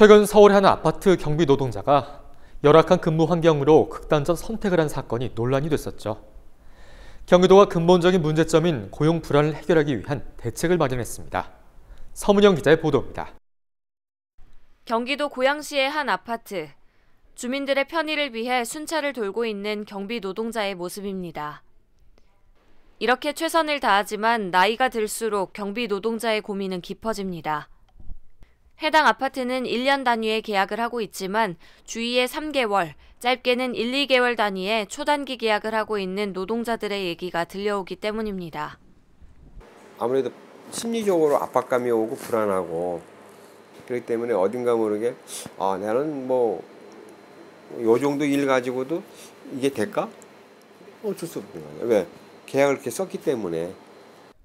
최근 서울의 한 아파트 경비 노동자가 열악한 근무 환경으로 극단적 선택을 한 사건이 논란이 됐었죠. 경기도가 근본적인 문제점인 고용 불안을 해결하기 위한 대책을 마련했습니다. 서문영 기자의 보도입니다. 경기도 고양시의 한 아파트. 주민들의 편의를 위해 순찰을 돌고 있는 경비 노동자의 모습입니다. 이렇게 최선을 다하지만 나이가 들수록 경비 노동자의 고민은 깊어집니다. 해당 아파트는 1년 단위의 계약을 하고 있지만 주위에 3개월, 짧게는 1, 2개월 단위의 초단기 계약을 하고 있는 노동자들의 얘기가 들려오기 때문입니다. 아무래도 심리적으로 압박감이 오고 불안하고 그렇기 때문에 어딘가 모르게 아 나는 뭐 요 정도 일 가지고도 이게 될까? 어쩔 수 없는 거예요. 왜? 계약을 이렇게 썼기 때문에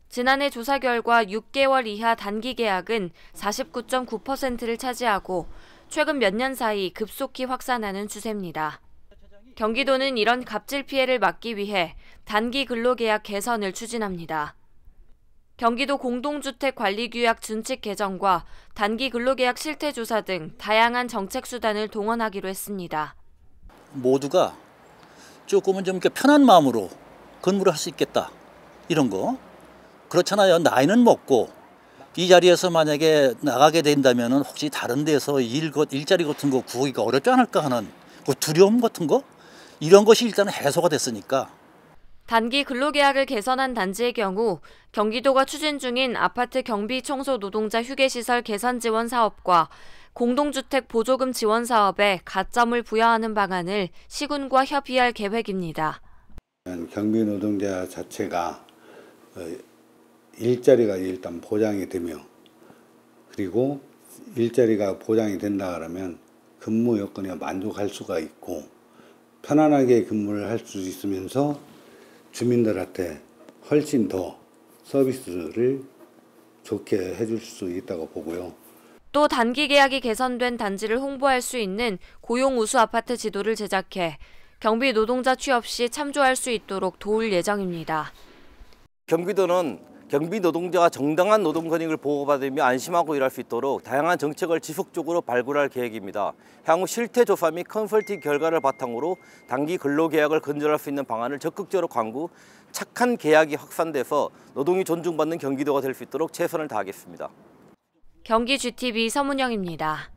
지난해 조사 결과 6개월 이하 단기 계약은 49.9%를 차지하고 최근 몇 년 사이 급속히 확산하는 추세입니다. 경기도는 이런 갑질 피해를 막기 위해 단기 근로계약 개선을 추진합니다. 경기도 공동주택관리규약 준칙 개정과 단기 근로계약 실태 조사 등 다양한 정책 수단을 동원하기로 했습니다. 모두가 조금은 좀 편한 마음으로 근무를 할 수 있겠다 이런 거 그렇잖아요. 나이는 먹고 이 자리에서 만약에 나가게 된다면 혹시 다른 데서 일, 일자리 같은 거 구하기가 어렵지 않을까 하는 그 두려움 같은 거 이런 것이 일단 해소가 됐으니까 단기 근로계약을 개선한 단지의 경우 경기도가 추진 중인 아파트 경비 청소 노동자 휴게시설 개선 지원 사업과 공동주택 보조금 지원 사업에 가점을 부여하는 방안을 시군과 협의할 계획입니다. 경비 노동자 자체가 일자리가 일단 보장이 되며 그리고 일자리가 보장이 된다 그러면 근무 여건에 만족할 수가 있고 편안하게 근무를 할 수 있으면서 주민들한테 훨씬 더 서비스를 좋게 해줄 수 있다고 보고요. 또 단기 계약이 개선된 단지를 홍보할 수 있는 고용 우수 아파트 지도를 제작해 경비 노동자 취업 시 참조할 수 있도록 도울 예정입니다. 경기도는 경비 노동자가 정당한 노동 권익을 보호받으며 안심하고 일할 수 있도록 다양한 정책을 지속적으로 발굴할 계획입니다. 향후 실태 조사 및 컨설팅 결과를 바탕으로 단기 근로 계약을 근절할 수 있는 방안을 적극적으로 광고, 착한 계약이 확산돼서 노동이 존중받는 경기도가 될 수 있도록 최선을 다하겠습니다. 경기 GTV 서문영입니다.